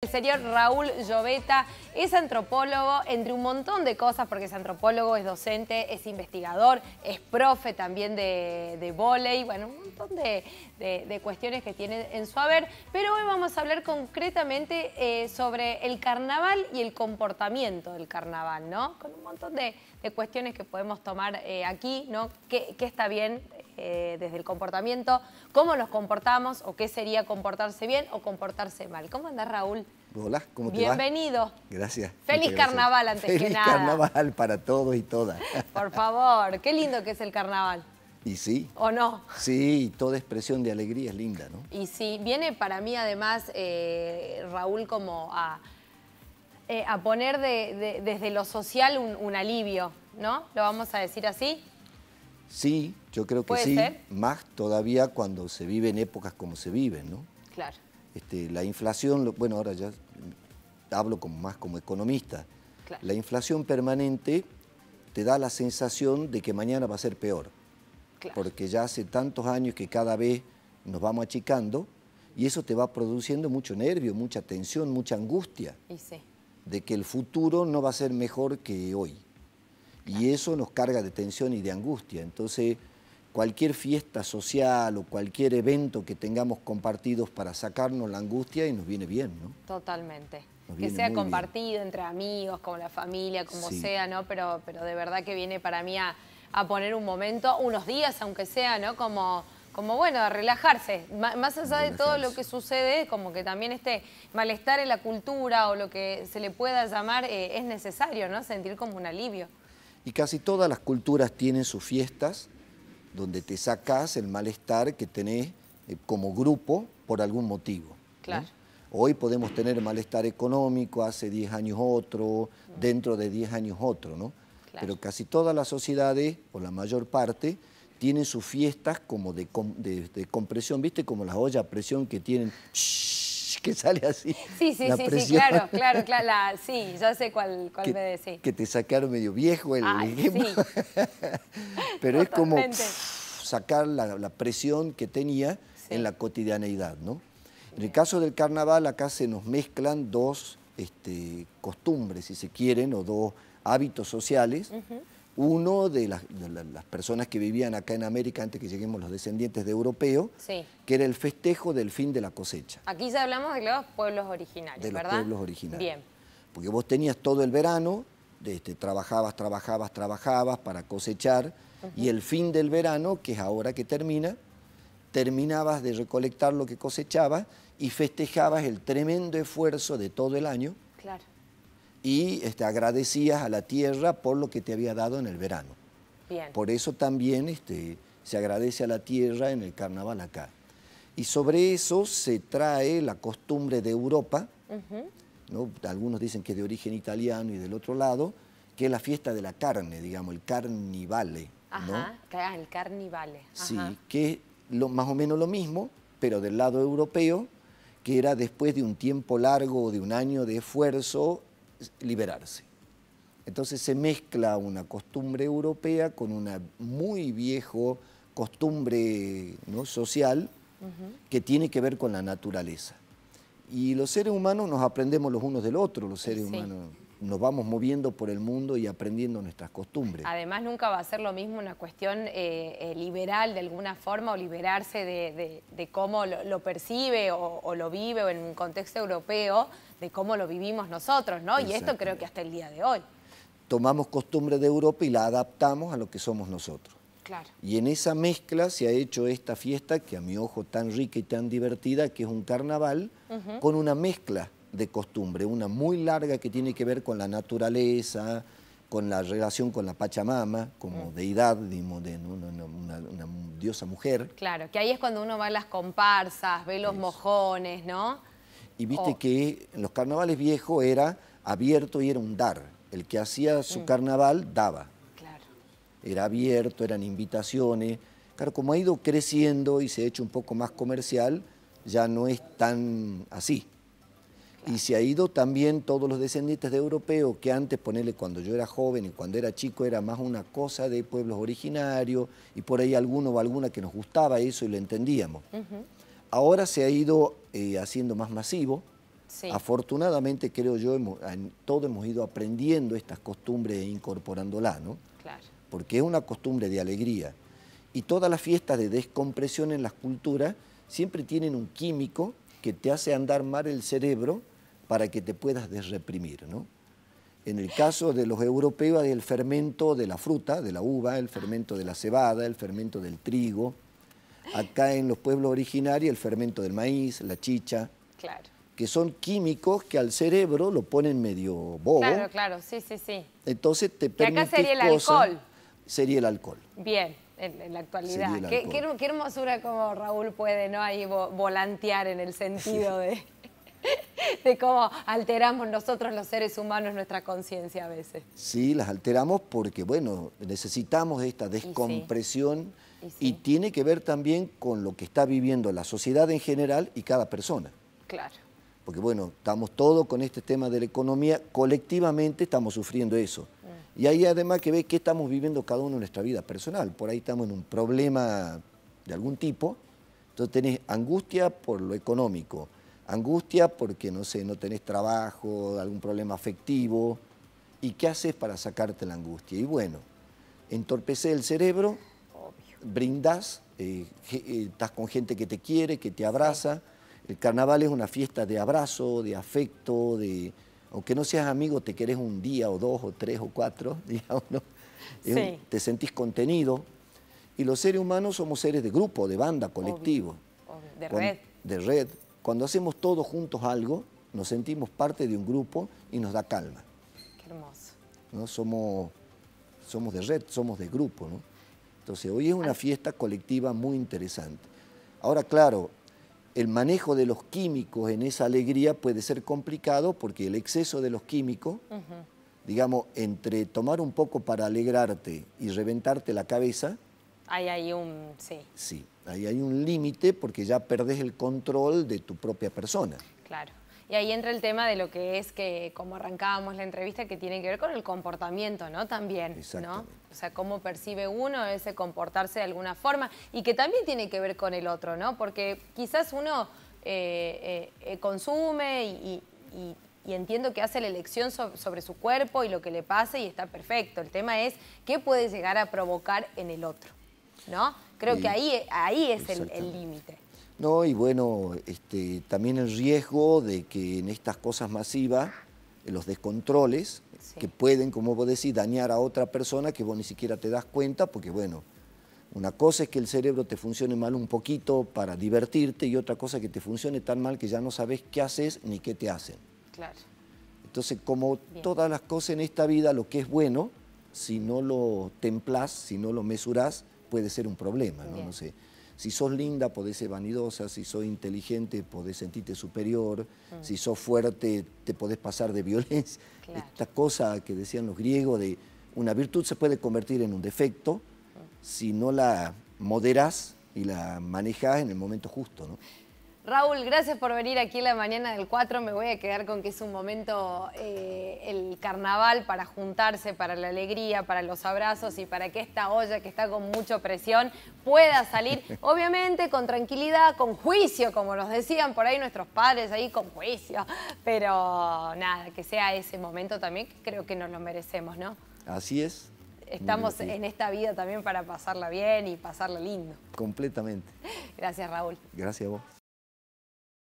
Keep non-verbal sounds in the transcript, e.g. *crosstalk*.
El señor Raúl Llobeta es antropólogo, entre un montón de cosas, porque es antropólogo, es docente, es investigador, es profe también de, de volei, bueno, un montón de, cuestiones que tiene en su haber. Pero hoy vamos a hablar concretamente eh, sobre el carnaval y el comportamiento del carnaval, ¿no? Con un montón de, cuestiones que podemos tomar eh, aquí, ¿no? qué está bien eh, desde el comportamiento, cómo nos comportamos o qué sería comportarse bien o comportarse mal. ¿Cómo andás, Raúl? Hola, ¿cómo te Bienvenido. Gracias. Feliz carnaval antes Feliz carnaval para todos y todas. Por favor, qué lindo que es el carnaval. Y sí. ¿O no? Sí, toda expresión de alegría es linda, ¿no? Y sí, viene para mí además, eh, Raúl, como a, eh, poner desde lo social un, un alivio, ¿no? ¿Lo vamos a decir así? Sí, yo creo que sí, más todavía cuando se viven épocas como se viven, ¿no? Claro. Este, la inflación, bueno, ahora ya hablo como, más como economista, la inflación permanente te da la sensación de que mañana va a ser peor, porque ya hace tantos años que cada vez nos vamos achicando y eso te va produciendo mucho nervio, mucha tensión, mucha angustia de que el futuro no va a ser mejor que hoy. Y eso nos carga de tensión y de angustia. Entonces, cualquier fiesta social o cualquier evento que tengamos compartidos para sacarnos la angustia y nos viene bien, ¿no? Totalmente. que sea compartido entre amigos, como la familia, como sea, ¿no? Pero, pero de verdad que viene para mí a, poner un momento, unos días aunque sea, ¿no? Como como bueno, a relajarse. Más allá de todo lo que sucede, como que también este malestar en la cultura o lo que se le pueda llamar eh, es necesario, ¿no? Sentir como un alivio. Y casi todas las culturas tienen sus fiestas donde te sacas el malestar que tenés eh, como grupo por algún motivo. Claro. Hoy podemos tener malestar económico, hace 10 años otro, dentro de 10 años otro, ¿no? Pero casi todas las sociedades, o la mayor parte, tienen sus fiestas como de, compresión, ¿viste? Como las ollas a presión que tienen... *laughs* que sale así. Sí, sí, sí, claro, claro, *laughs* claro. sí, yo sé cuál, cuál que, me decís. Que te sacaron medio viejo el *laughs* Pero es como sacar la, presión que tenía en la cotidianeidad, ¿no? En el caso del carnaval, acá se nos mezclan dos este, costumbres, si se quieren, o dos hábitos sociales uno de las, personas que vivían acá en América antes que lleguemos los descendientes de europeos, que era el festejo del fin de la cosecha. Aquí ya hablamos de los pueblos originarios, ¿verdad? De los pueblos originarios. Bien. Porque vos tenías todo el verano, este, trabajabas, trabajabas, trabajabas para cosechar, y el fin del verano, que es ahora que termina, terminabas de recolectar lo que cosechabas y festejabas el tremendo esfuerzo de todo el año. Claro y este, agradecías a la tierra por lo que te había dado en el verano. Por eso también este, se agradece a la tierra en el carnaval acá. Y sobre eso se trae la costumbre de Europa, algunos dicen que de origen italiano y del otro lado, que es la fiesta de la carne, digamos, el carnivale. Ajá, el carnivale. Sí, que es más o menos lo mismo, pero del lado europeo, que era después de un tiempo largo, de un año de esfuerzo, liberarse. Entonces se mezcla una costumbre europea con una muy viejo costumbre ¿no? social que tiene que ver con la naturaleza. Y los seres humanos nos aprendemos los unos del otro, los seres humanos nos vamos moviendo por el mundo y aprendiendo nuestras costumbres. Además, nunca va a ser lo mismo una cuestión eh, eh, liberal de alguna forma o liberarse de, cómo lo, percibe o, lo vive o en un contexto europeo de cómo lo vivimos nosotros, ¿no? Y esto creo que hasta el día de hoy. Tomamos costumbres de Europa y la adaptamos a lo que somos nosotros. Claro. Y en esa mezcla se ha hecho esta fiesta que a mi ojo tan rica y tan divertida, que es un carnaval, con una mezcla de costumbre, una muy larga que tiene que ver con la naturaleza, con la relación con la Pachamama, como mm. deidad, de una, diosa mujer. Claro, que ahí es cuando uno va a las comparsas, ve los mojones, ¿no? Y viste que en los carnavales viejos era abierto y era un dar. El que hacía su mm. carnaval daba. Claro. Era abierto, eran invitaciones. Claro, como ha ido creciendo y se ha hecho un poco más comercial, ya no es tan así. Y se ha ido también todos los descendientes de europeos, que antes, ponerle cuando yo era joven y cuando era chico, era más una cosa de pueblos originarios, y por ahí alguno o alguna que nos gustaba eso y lo entendíamos. Ahora se ha ido eh, haciendo más masivo. Afortunadamente, creo yo, todos hemos ido aprendiendo estas costumbres e incorporándolas, ¿no? Claro. Porque es una costumbre de alegría. Y todas las fiestas de descompresión en las culturas siempre tienen un químico que te hace andar mal el cerebro para que te puedas desreprimir. ¿no? En el caso de los europeos hay el fermento de la fruta, de la uva, el fermento de la cebada, el fermento del trigo. Acá en los pueblos originarios el fermento del maíz, la chicha. Claro que son químicos que al cerebro lo ponen medio bobo. Claro, claro, sí, sí, sí. Entonces te permite. acá sería el alcohol. Sería el alcohol. Bien, en, la actualidad. Qué, hermosura como Raúl puede, ¿no? Ahí volantear en el sentido *laughs* de. *laughs* de cómo alteramos nosotros los seres humanos nuestra conciencia a veces. Sí, las alteramos porque, bueno, necesitamos esta descompresión y, tiene que ver también con lo que está viviendo la sociedad en general y cada persona. Claro. Porque, bueno, estamos todos con este tema de la economía, colectivamente estamos sufriendo eso. Mm. Y ahí además que ve que estamos viviendo cada uno en nuestra vida personal. Por ahí estamos en un problema de algún tipo. Entonces tenés angustia por lo económico, angustia porque, no sé, no tenés trabajo, algún problema afectivo. ¿Y qué haces para sacarte la angustia? Y bueno, entorpece el cerebro, brindas, eh, eh, estás con gente que te quiere, que te abraza. El carnaval es una fiesta de abrazo, de afecto, de... Aunque no seas amigo, te querés un día o dos o tres o cuatro, *laughs* digamos, te sentís contenido. Y los seres humanos somos seres de grupo, de banda, colectivo. De red. de red. Cuando hacemos todos juntos algo, nos sentimos parte de un grupo y nos da calma. Qué hermoso. ¿No? Somos, somos de red, somos de grupo. Entonces, hoy es una ah. fiesta colectiva muy interesante. Ahora, claro, el manejo de los químicos en esa alegría puede ser complicado porque el exceso de los químicos, digamos, entre tomar un poco para alegrarte y reventarte la cabeza. Ahí hay un. Sí. Sí. Ahí hay un límite porque ya perdes el control de tu propia persona. Claro. Y ahí entra el tema de lo que es que, como arrancábamos la entrevista, que tiene que ver con el comportamiento, ¿no? También, ¿no? O sea, cómo percibe uno ese comportarse de alguna forma y que también tiene que ver con el otro, ¿no? Porque quizás uno eh, eh, eh, consume y, entiendo que hace la elección sobre, su cuerpo y lo que le pase y está perfecto. El tema es qué puede llegar a provocar en el otro. ¿no? Creo que ahí, ahí es el límite. No, y bueno, este, también el riesgo de que en estas cosas masivas, los descontroles, que pueden, como vos decís, dañar a otra persona que vos ni siquiera te das cuenta, porque bueno, una cosa es que el cerebro te funcione mal un poquito para divertirte y otra cosa que te funcione tan mal que ya no sabes qué haces ni qué te hacen. Claro. Entonces, como todas las cosas en esta vida, lo que es bueno, si no lo templás, si no lo mesurás, puede ser un problema, ¿no? sé. Si sos linda, podés ser vanidosa, si sos inteligente, podés sentirte superior, mm. si sos fuerte, te podés pasar de violencia. Esta cosa que decían los griegos de una virtud se puede convertir en un defecto mm. si no la moderás y la manejás en el momento justo. ¿no? Raúl, gracias por venir aquí en la mañana del 4. Me voy a quedar con que es un momento, eh, el carnaval, para juntarse, para la alegría, para los abrazos y para que esta olla que está con mucha presión pueda salir, *laughs* obviamente, con tranquilidad, con juicio, como nos decían por ahí nuestros padres, ahí con juicio. Pero nada, que sea ese momento también, que creo que nos lo merecemos, ¿no? Así es, estamos en esta vida también para pasarla bien y pasarla lindo. Completamente. Gracias, Raúl. Gracias a vos.